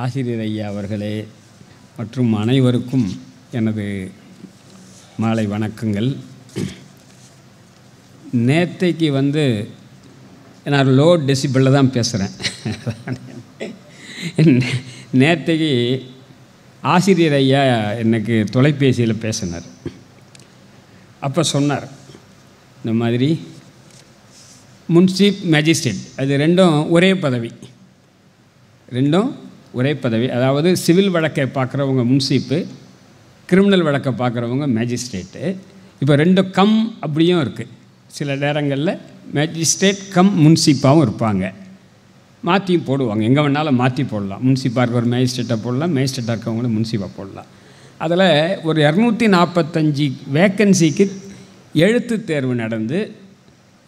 ஆசிரியர் ஐயா அவர்களே மற்றும் அனைவருக்கும் எனது மாலை வணக்கங்கள் நேற்றைக்கு வந்து நான் லோ டெசிபிளில் தான் பேசுகிறேன் நேற்றைக்கு ஆசிரியர் ஐயா எனக்கு தொலைபேசியில் பேசினார் அப்போ சொன்னார் இந்த மாதிரி முன்சிப் மேஜிஸ்ட்ரேட் அது ரெண்டும் ஒரே பதவி ரெண்டும் ஒரே பதவி அதாவது சிவில் வழக்கை பார்க்குறவங்க முன்சீப்பு கிரிமினல் வழக்கை பார்க்குறவங்க மேஜிஸ்ட்ரேட்டு இப்போ ரெண்டு கம் அப்படியும் இருக்குது சில நேரங்களில் மேஜிஸ்ட்ரேட் கம் முன்சிப்பாகவும் இருப்பாங்க மாற்றியும் போடுவாங்க எங்கே வேணாலும் மாற்றி போடலாம் முன்சிப்பாக இருக்கிற மேஜிஸ்ட்ரேட்டை போடலாம் மேஜிஸ்ட்ரேட்டாக இருக்கவங்களும் முன்சிப்பாக போடலாம் அதில் ஒரு இரநூத்தி நாற்பத்தஞ்சி வேக்கன்சிக்கு எழுத்து தேர்வு நடந்து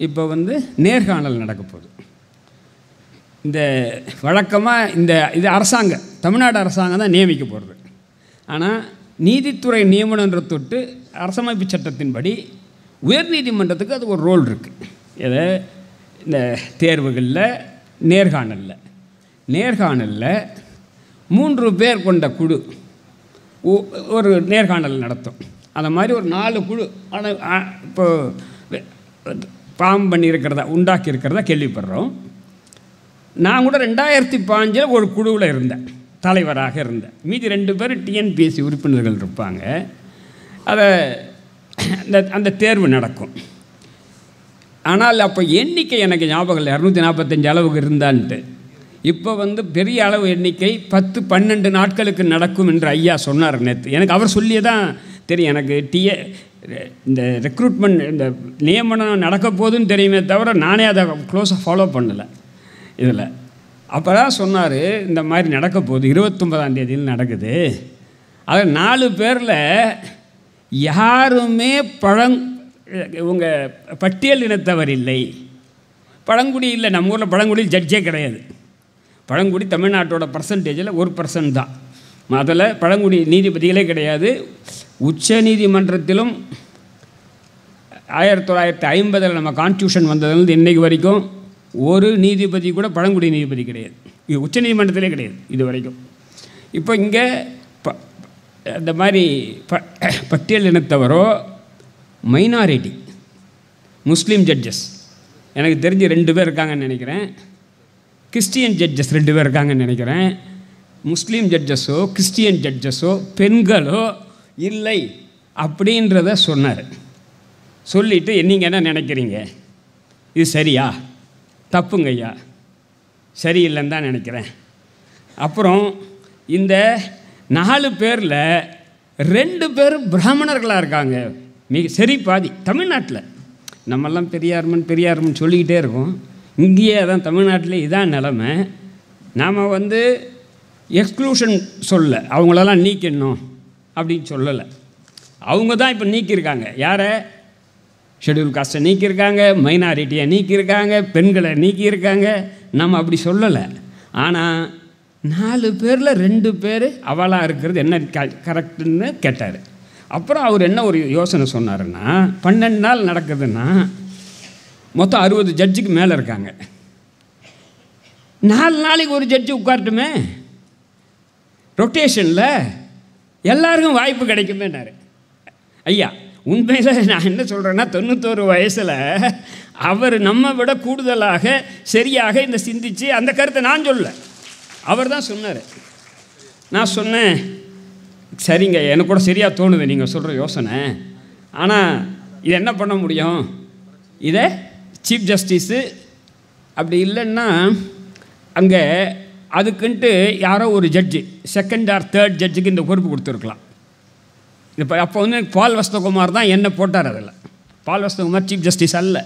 இப்போ வந்து நேர்காணல் நடக்க போகுது இந்த வழக்கமாக இந்த இது அரசாங்கம் தமிழ்நாடு அரசாங்கம் தான் நியமிக்க போகிறது ஆனால் நீதித்துறை நியமனன்ற தொட்டு அரசமைப்பு சட்டத்தின்படி உயர்நீதிமன்றத்துக்கு அது ஒரு ரோல் இருக்குது இதை இந்த தேர்வுகளில் நேர்காணலில் நேர்காணலில் மூன்று பேர் கொண்ட குழு ஒரு நேர்காணல் நடத்தும் அந்த மாதிரி ஒரு நாலு குழு ஆனால் இப்போ பாம் பண்ணியிருக்கிறதா உண்டாக்கி இருக்கிறதா கேள்விப்படுறோம் நான் கூட ரெண்டாயிரத்தி பாஞ்சில் ஒரு குழுவில் இருந்தேன் தலைவராக இருந்தேன் மீதி ரெண்டு பேர் டிஎன்பிஎஸ்சி உறுப்பினர்கள் இருப்பாங்க அதை அந்த அந்த தேர்வு நடக்கும் ஆனால் அப்போ எண்ணிக்கை எனக்கு ஞாபகம் இல்லை இரநூத்தி நாற்பத்தஞ்சு அளவுக்கு இருந்தான்ட்டு இப்போ வந்து பெரிய அளவு எண்ணிக்கை பத்து பன்னெண்டு நாட்களுக்கு நடக்கும் என்று ஐயா சொன்னார் நேற்று எனக்கு அவர் சொல்லியே தான் தெரியும் எனக்கு டிஏ இந்த ரெக்ரூட்மெண்ட் இந்த நியமனம் நடக்க போதுன்னு தெரியுமே தவிர நானே அதை க்ளோஸாக ஃபாலோ பண்ணலை இதில் அப்போ தான் சொன்னார் இந்த மாதிரி நடக்க போகுது இருபத்தொம்பதாம் தேதியில் நடக்குது அதில் நாலு பேரில் யாருமே பழங் இவங்க பட்டியல் இனத்தவர் இல்லை பழங்குடி இல்லை நம்ம ஊரில் பழங்குடியில் ஜட்ஜே கிடையாது பழங்குடி தமிழ்நாட்டோட பர்சன்டேஜில் ஒரு பர்சன்ட் தான் அதில் பழங்குடி நீதிபதிகளே கிடையாது உச்ச நீதிமன்றத்திலும் ஆயிரத்தி தொள்ளாயிரத்தி ஐம்பதில் நம்ம கான்ஸ்டியூஷன் வந்ததுலேருந்து இன்றைக்கு வரைக்கும் ஒரு நீதிபதி கூட பழங்குடி நீதிபதி கிடையாது இது நீதிமன்றத்திலே கிடையாது இது வரைக்கும் இப்போ இங்கே ப அந்த மாதிரி ப பட்டியல் இனத்தவரோ மைனாரிட்டி முஸ்லீம் ஜட்ஜஸ் எனக்கு தெரிஞ்சு ரெண்டு பேர் இருக்காங்கன்னு நினைக்கிறேன் கிறிஸ்டியன் ஜட்ஜஸ் ரெண்டு பேர் இருக்காங்கன்னு நினைக்கிறேன் முஸ்லீம் ஜட்ஜஸோ கிறிஸ்டியன் ஜட்ஜஸோ பெண்களோ இல்லை அப்படின்றத சொன்னார் சொல்லிவிட்டு நீங்கள் என்ன நினைக்கிறீங்க இது சரியா தப்புங்க ஐயா சரியில்லைன்னு தான் நினைக்கிறேன் அப்புறம் இந்த நாலு பேரில் ரெண்டு பேரும் பிராமணர்களாக இருக்காங்க மிக சரி பாதி தமிழ்நாட்டில் நம்மெல்லாம் பெரியார்மன் பெரியார்மன் சொல்லிக்கிட்டே இருக்கோம் இங்கேயே அதான் தமிழ்நாட்டில் இதான் நிலமை நாம் வந்து எக்ஸ்க்ளூஷன் சொல்ல அவங்களெல்லாம் நீக்கணும் அப்படின்னு சொல்லலை அவங்க தான் இப்போ நீக்கியிருக்காங்க யாரை ஷெடியூல் காஸ்ட்டை நீக்கியிருக்காங்க மைனாரிட்டியை நீக்கியிருக்காங்க பெண்களை நீக்கியிருக்காங்க நம்ம அப்படி சொல்லலை ஆனால் நாலு பேரில் ரெண்டு பேர் அவளாக இருக்கிறது என்ன க கரெக்டுன்னு கேட்டார் அப்புறம் அவர் என்ன ஒரு யோசனை சொன்னாருன்னா பன்னெண்டு நாள் நடக்குதுன்னா மொத்தம் அறுபது ஜட்ஜுக்கு மேலே இருக்காங்க நாலு நாளைக்கு ஒரு ஜட்ஜு உட்காரட்டுமே ரொட்டேஷனில் எல்லாருக்கும் வாய்ப்பு கிடைக்குமேனாரு ஐயா உண்மையில் நான் என்ன சொல்கிறேன்னா தொண்ணூத்தோரு வயசில் அவர் நம்ம விட கூடுதலாக சரியாக இந்த சிந்தித்து அந்த கருத்தை நான் சொல்ல அவர் தான் சொன்னார் நான் சொன்னேன் சரிங்க எனக்கு கூட சரியாக தோணுது நீங்கள் சொல்கிற யோசனை ஆனால் இது என்ன பண்ண முடியும் இதை சீஃப் ஜஸ்டிஸு அப்படி இல்லைன்னா அங்கே அதுக்குன்ட்டு யாரோ ஒரு ஜட்ஜு செகண்ட் ஆர் தேர்ட் ஜட்ஜுக்கு இந்த பொறுப்பு கொடுத்துருக்கலாம் இப்போ அப்போ வந்து பால் வசந்தகுமார் தான் என்னை போட்டார் அதில் பால் வசந்தகுமார் சீஃப் ஜஸ்டிஸ் அல்ல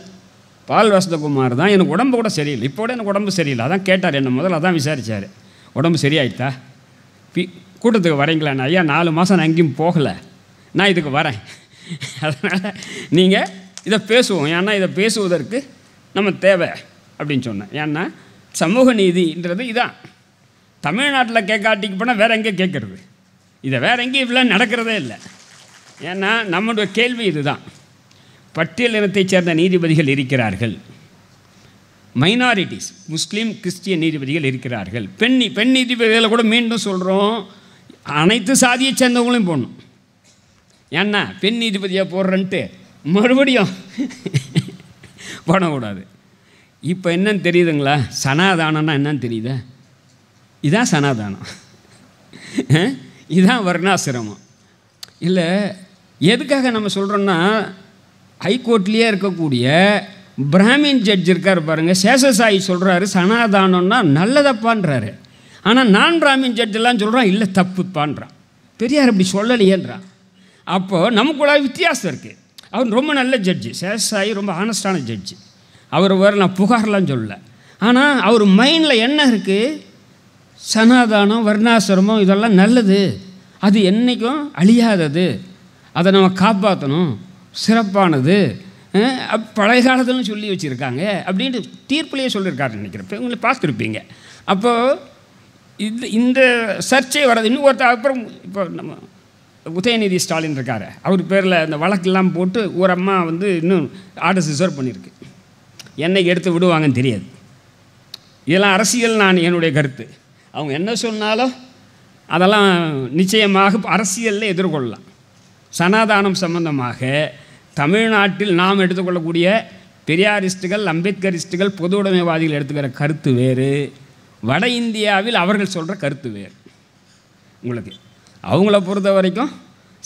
பால் வசந்தகுமார் தான் எனக்கு உடம்பு கூட சரியில்லை இப்போ கூட எனக்கு உடம்பு சரியில்லை அதான் கேட்டார் என்ன முதல்ல அதான் விசாரித்தார் உடம்பு சரியாயிட்டா பி கூட்டத்துக்கு வரீங்களாண்ணா ஐயா நாலு மாதம் நான் எங்கேயும் போகலை நான் இதுக்கு வரேன் அதனால் நீங்கள் இதை பேசுவோம் ஏன்னா இதை பேசுவதற்கு நம்ம தேவை அப்படின்னு சொன்னேன் ஏன்னா சமூக நீதின்றது இதான் தமிழ்நாட்டில் கேட்காட்டிக்கு போனால் வேறு எங்கேயும் கேட்குறது இதை வேறு எங்கேயும் இப்படிலாம் நடக்கிறதே இல்லை ஏன்னா நம்முடைய கேள்வி இதுதான் பட்டியல் சேர்ந்த நீதிபதிகள் இருக்கிறார்கள் மைனாரிட்டிஸ் முஸ்லீம் கிறிஸ்டிய நீதிபதிகள் இருக்கிறார்கள் பெண் பெண் நீதிபதிகளை கூட மீண்டும் சொல்கிறோம் அனைத்து சாதியை சேர்ந்தவங்களையும் போடணும் ஏன்னா பெண் நீதிபதியாக போடுறேன்ட்டு மறுபடியும் போடக்கூடாது இப்போ என்னன்னு தெரியுதுங்களா சனாதானம்னா என்னன்னு தெரியுதா இதான் சனாதானம் இதான் வர்ணாசிரமம் இல்லை எதுக்காக நம்ம சொல்கிறோன்னா ஹைகோர்ட்லேயே இருக்கக்கூடிய பிராமின் ஜட்ஜ் இருக்கார் பாருங்கள் சேஷசாயி சொல்கிறாரு சனாதானம்னா நல்லதப்பான்றாரு ஆனால் நான் பிராமின் ஜட்ஜெல்லாம் சொல்கிறான் இல்லை தப்புப்பான்றான் பெரியார் அப்படி சொல்லலையேன்றான் அப்போது நமக்குள்ள வித்தியாசம் இருக்குது அவர் ரொம்ப நல்ல ஜட்ஜு சேஷசாயி ரொம்ப ஆனஸ்டான ஜட்ஜு அவர் வேறு நான் புகார்லாம் சொல்லலை ஆனால் அவர் மைண்டில் என்ன இருக்குது சனாதானம் வர்ணாசிரமம் இதெல்லாம் நல்லது அது என்றைக்கும் அழியாதது அதை நம்ம காப்பாற்றணும் சிறப்பானது பழைய காலத்துலன்னு சொல்லி வச்சுருக்காங்க அப்படின்ட்டு தீர்ப்புலேயே சொல்லியிருக்காருன்னு நினைக்கிறேன் உங்களை பார்த்துருப்பீங்க அப்போது இந்த இந்த சர்ச்சை வர்றது இன்னும் ஒருத்தர் அப்புறம் இப்போ நம்ம உதயநிதி ஸ்டாலின் இருக்கார் அவர் பேரில் அந்த வழக்கெல்லாம் போட்டு ஒரு அம்மா வந்து இன்னும் ஆர்டர் ரிசர்வ் பண்ணியிருக்கு என்னைக்கு எடுத்து விடுவாங்கன்னு தெரியாது இதெல்லாம் அரசியல் நான் என்னுடைய கருத்து அவங்க என்ன சொன்னாலும் அதெல்லாம் நிச்சயமாக அரசியலில் எதிர்கொள்ளலாம் சனாதானம் சம்பந்தமாக தமிழ்நாட்டில் நாம் எடுத்துக்கொள்ளக்கூடிய பெரியாரிஸ்டுகள் அம்பேத்கரிஸ்டுகள் பொது உடைமைவாதிகள் எடுத்துக்கிற கருத்து வேறு வட இந்தியாவில் அவர்கள் சொல்கிற கருத்து வேறு உங்களுக்கு அவங்கள பொறுத்த வரைக்கும்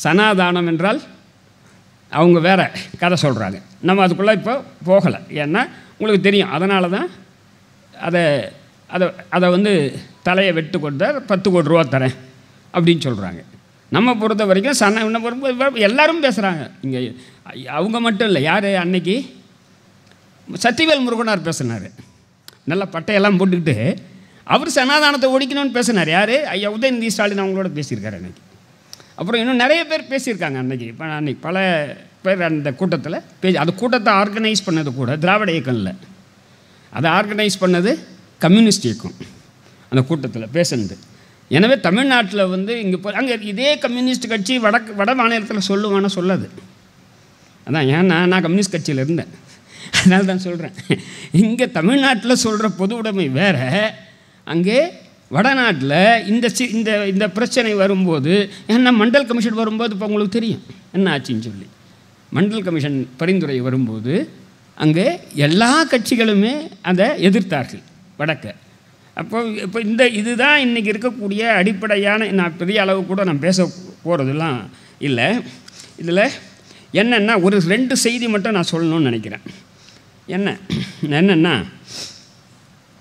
சனாதானம் என்றால் அவங்க வேறு கதை சொல்கிறாங்க நம்ம அதுக்குள்ளே இப்போ போகலை ஏன்னா உங்களுக்கு தெரியும் அதனால தான் அதை அதை அதை வந்து தலையை வெட்டு கொடுத்த பத்து கோடி ரூபா தரேன் அப்படின்னு சொல்கிறாங்க நம்ம பொறுத்த வரைக்கும் சன இன்னும் எல்லோரும் பேசுகிறாங்க இங்கே அவங்க மட்டும் இல்லை யார் அன்னைக்கு சத்திவேல் முருகனார் பேசினார் நல்ல பட்டையெல்லாம் போட்டுக்கிட்டு அவர் சனாதானத்தை ஒடிக்கணும்னு பேசினார் யார் ஐயா உதயநிதி ஸ்டாலின் அவங்களோட பேசியிருக்காரு அன்றைக்கி அப்புறம் இன்னும் நிறைய பேர் பேசியிருக்காங்க அன்னைக்கு இப்போ அன்னைக்கு பல பேர் அந்த கூட்டத்தில் பேசி அந்த கூட்டத்தை ஆர்கனைஸ் பண்ணது கூட திராவிட இயக்கம் இல்லை அதை ஆர்கனைஸ் பண்ணது கம்யூனிஸ்ட் இயக்கம் அந்த கூட்டத்தில் பேசுனது எனவே தமிழ்நாட்டில் வந்து இங்கே போ அங்கே இதே கம்யூனிஸ்ட் கட்சி வடக்கு வட மாநிலத்தில் சொல்லுவான்னு சொல்லாது அதான் ஏன் நான் கம்யூனிஸ்ட் கட்சியில் இருந்தேன் அதனால தான் சொல்கிறேன் இங்கே தமிழ்நாட்டில் சொல்கிற பொது உடைமை வேறு அங்கே வடநாட்டில் இந்த சி இந்த இந்த பிரச்சனை வரும்போது ஏன்னா மண்டல் கமிஷன் வரும்போது இப்போ உங்களுக்கு தெரியும் என்ன ஆச்சுன்னு சொல்லி மண்டல் கமிஷன் பரிந்துரை வரும்போது அங்கே எல்லா கட்சிகளுமே அதை எதிர்த்தார்கள் வடக்கை அப்போ இப்போ இந்த இதுதான் இன்றைக்கி இருக்கக்கூடிய அடிப்படையான நான் பெரிய அளவு கூட நான் பேச போகிறதுலாம் இல்லை இதில் என்னென்னா ஒரு ரெண்டு செய்தி மட்டும் நான் சொல்லணும்னு நினைக்கிறேன் என்ன என்னென்னா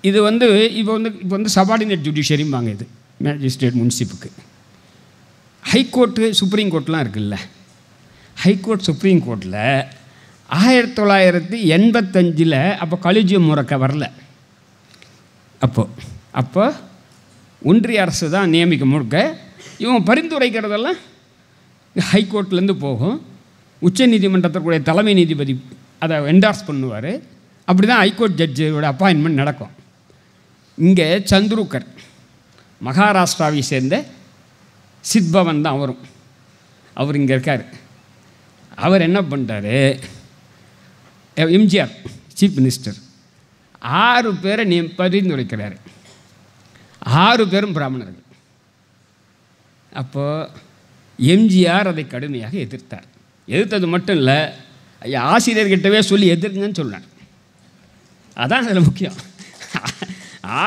இது வந்து இப்போ வந்து இப்போ வந்து சபார்டினேட் ஜுடிஷியரிம்பாங்க இது மேஜிஸ்ட்ரேட் முன்சிப்புக்கு ஹைகோர்ட்டு சுப்ரீம் கோர்ட்லாம் இருக்குல்ல ஹைகோர்ட் சுப்ரீம் கோர்ட்டில் ஆயிரத்தி தொள்ளாயிரத்தி எண்பத்தஞ்சில் அப்போ கலிஜியம் முறக்க வரல அப்போது அப்போ ஒன்றிய அரசு தான் நியமிக்க முழுக்க இவங்க பரிந்துரைக்கிறதெல்லாம் ஹைகோர்ட்லேருந்து போகும் உச்ச நீதிமன்றத்திற்குடைய தலைமை நீதிபதி அதை என்டார்ஸ் பண்ணுவார் அப்படி தான் ஹைகோர்ட் ஜட்ஜோட அப்பாயின்மெண்ட் நடக்கும் இங்கே சந்துருக்கர் மகாராஷ்டிராவை சேர்ந்த சித்பவன் தான் வரும் அவர் இங்கே இருக்கார் அவர் என்ன பண்ணுறாரு எம்ஜிஆர் சீஃப் மினிஸ்டர் ஆறு பேரை பதிந்து வைக்கிறாரு ஆறு பேரும் பிராமணர்கள் அப்போது எம்ஜிஆர் அதை கடுமையாக எதிர்த்தார் எதிர்த்தது மட்டும் இல்லை ஆசிரியர்கிட்டவே சொல்லி எதிர்ங்கன்னு சொன்னார் அதான் அதில் முக்கியம்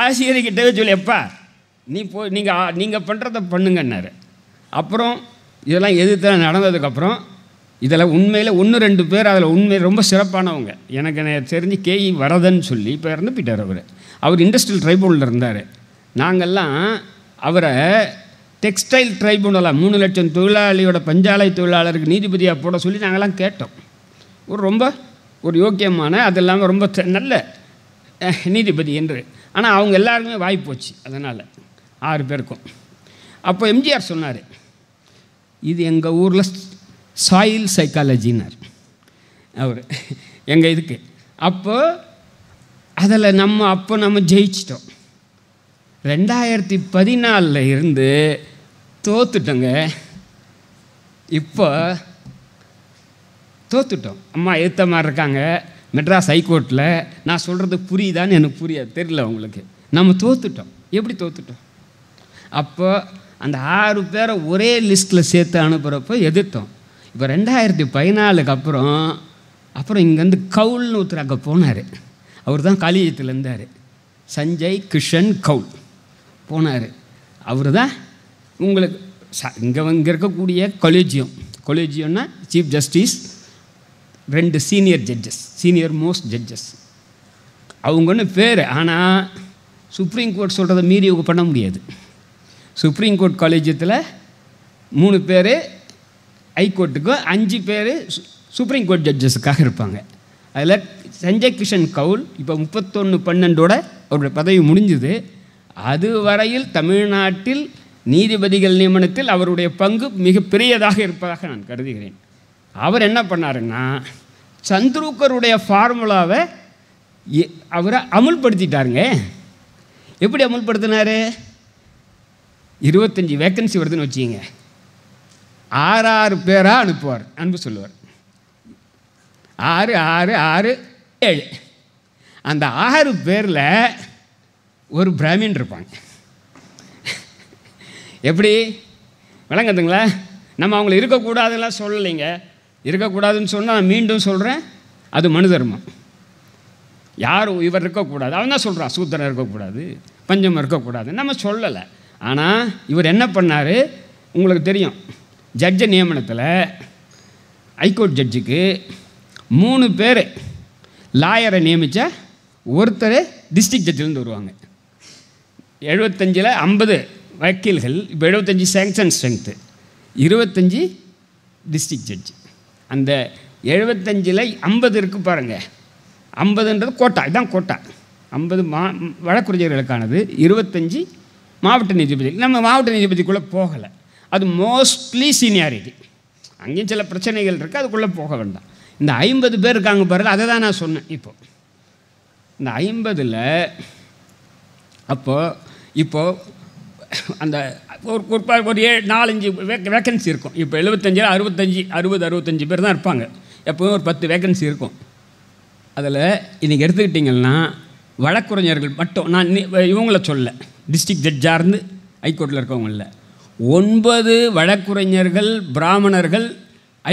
ஆசிரியர்கிட்டவே சொல்லி எப்பா நீ போ நீங்கள் நீங்கள் பண்ணுறத பண்ணுங்கன்னாரு அப்புறம் இதெல்லாம் எதிர்த்து நடந்ததுக்கப்புறம் இதில் உண்மையில் ஒன்று ரெண்டு பேர் அதில் உண்மை ரொம்ப சிறப்பானவங்க எனக்கு தெரிஞ்சு கேஇ வரதன் சொல்லி இப்போ இறந்து போயிட்டார் அவர் அவர் இண்டஸ்ட்ரியல் ட்ரைபூனில் இருந்தார் நாங்கள்லாம் அவரை டெக்ஸ்டைல் ட்ரைபுனலாக மூணு லட்சம் தொழிலாளியோட பஞ்சாலை தொழிலாளருக்கு நீதிபதியாக போட சொல்லி நாங்கள்லாம் கேட்டோம் ஒரு ரொம்ப ஒரு யோக்கியமான அது இல்லாமல் ரொம்ப நல்ல நீதிபதி என்று ஆனால் அவங்க எல்லாருக்குமே வாய்ப்பு போச்சு அதனால் ஆறு பேருக்கும் அப்போ எம்ஜிஆர் சொன்னார் இது எங்கள் ஊரில் சாயில் சைக்காலஜினார் அவர் எங்கள் இதுக்கு அப்போது அதில் நம்ம அப்போ நம்ம ஜெயிச்சிட்டோம் ரெண்டாயிரத்தி பதினாலில் இருந்து தோத்துட்டோங்க இப்போ தோத்துட்டோம் அம்மா ஏற்ற மாதிரி இருக்காங்க மெட்ராஸ் ஹைகோர்ட்டில் நான் சொல்கிறது புரியுதான்னு எனக்கு புரியாது தெரியல அவங்களுக்கு நம்ம தோத்துட்டோம் எப்படி தோத்துட்டோம் அப்போ அந்த ஆறு பேரை ஒரே லிஸ்ட்டில் சேர்த்து அனுப்புகிறப்போ எதிர்த்தோம் இப்போ ரெண்டாயிரத்தி பதினாலுக்கு அப்புறம் அப்புறம் இங்கேருந்து கவுல்னு ஒருத்தர் அங்கே போனார் அவர் தான் காலிஜத்தில் இருந்தார் சஞ்சய் கிஷன் கவுல் போனார் அவர் தான் உங்களுக்கு ச இங்கே இங்கே இருக்கக்கூடிய கொலேஜியம் கொலேஜியம்னா சீஃப் ஜஸ்டிஸ் ரெண்டு senior judges senior most judges அவங்க ஒன்று பேர் ஆனால் சுப்ரீம் கோர்ட் சொல்கிறத மீறி பண்ண முடியாது சுப்ரீம் கோர்ட் காலேஜியத்தில் மூணு பேர் ஹைகோர்ட்டுக்கு அஞ்சு பேர் சுப்ரீம் கோர்ட் ஜட்ஜஸுக்காக இருப்பாங்க அதில் சஞ்சய் கிஷன் கவுல் இப்போ முப்பத்தொன்று பன்னெண்டோட அவருடைய பதவி முடிஞ்சுது அது வரையில் தமிழ்நாட்டில் நீதிபதிகள் நியமனத்தில் அவருடைய பங்கு மிகப்பெரியதாக இருப்பதாக நான் கருதுகிறேன் அவர் என்ன பண்ணாருன்னா சந்துருக்கருடைய ஃபார்முலாவை அவரை அமுல்படுத்திட்டாருங்க எப்படி அமுல்படுத்தினார் இருபத்தஞ்சி வேக்கன்சி வருதுன்னு வச்சுக்கிங்க ஆறாறு பேராக அனுப்புவார் அன்பு சொல்லுவார் ஆறு ஆறு ஆறு ஏழு அந்த ஆறு பேரில் ஒரு பிராமின் இருப்பாங்க எப்படி விளங்குதுங்களா நம்ம அவங்கள இருக்கக்கூடாதுலாம் சொல்லலைங்க இருக்கக்கூடாதுன்னு சொன்னால் நான் மீண்டும் சொல்கிறேன் அது மனு தர்மம் யாரும் இவர் இருக்கக்கூடாது அவன் தான் சொல்கிறான் சூத்திரன் இருக்கக்கூடாது பஞ்சம் இருக்கக்கூடாது நம்ம சொல்லலை ஆனால் இவர் என்ன பண்ணார் உங்களுக்கு தெரியும் ஜட்ஜு நியமனத்தில் ஹைகோர்ட் ஜட்ஜுக்கு மூணு பேர் லாயரை நியமித்த ஒருத்தர் டிஸ்ட்ரிக் ஜட்ஜிலேருந்து வருவாங்க எழுபத்தஞ்சில் ஐம்பது வக்கீல்கள் இப்போ எழுபத்தஞ்சி சேங்ஷன் ஸ்ட்ரென்த்து இருபத்தஞ்சி டிஸ்ட்ரிக் ஜட்ஜு அந்த எழுபத்தஞ்சில் ஐம்பது இருக்குது பாருங்கள் ஐம்பதுன்றது கோட்டா இதுதான் கோட்டா ஐம்பது மா வழக்குறிஞர்களுக்கானது இருபத்தஞ்சி மாவட்ட நீதிபதி நம்ம மாவட்ட நீதிபதிக்குள்ளே போகலை அது மோஸ்ட்லி சீனியாரிட்டி அங்கேயும் சில பிரச்சனைகள் இருக்குது அதுக்குள்ளே போக வேண்டாம் இந்த ஐம்பது பேர் இருக்காங்க பாருங்கள் அதை தான் நான் சொன்னேன் இப்போது இந்த ஐம்பதில் அப்போது இப்போது அந்த ஒரு குறிப்பாக ஒரு ஏ நாலஞ்சு வேக் வேக்கன்சி இருக்கும் இப்போ எழுபத்தஞ்சில் அறுபத்தஞ்சி அறுபது அறுபத்தஞ்சி பேர் தான் இருப்பாங்க எப்போவும் ஒரு பத்து வேக்கன்சி இருக்கும் அதில் இன்றைக்கி எடுத்துக்கிட்டிங்கன்னா வழக்குரைஞர்கள் மட்டும் நான் இவங்கள சொல்ல டிஸ்ட்ரிக்ட் ஜட்ஜாக இருந்து ஹைகோர்ட்டில் இருக்கவங்கள ஒன்பது வழக்குரைஞர்கள் பிராமணர்கள்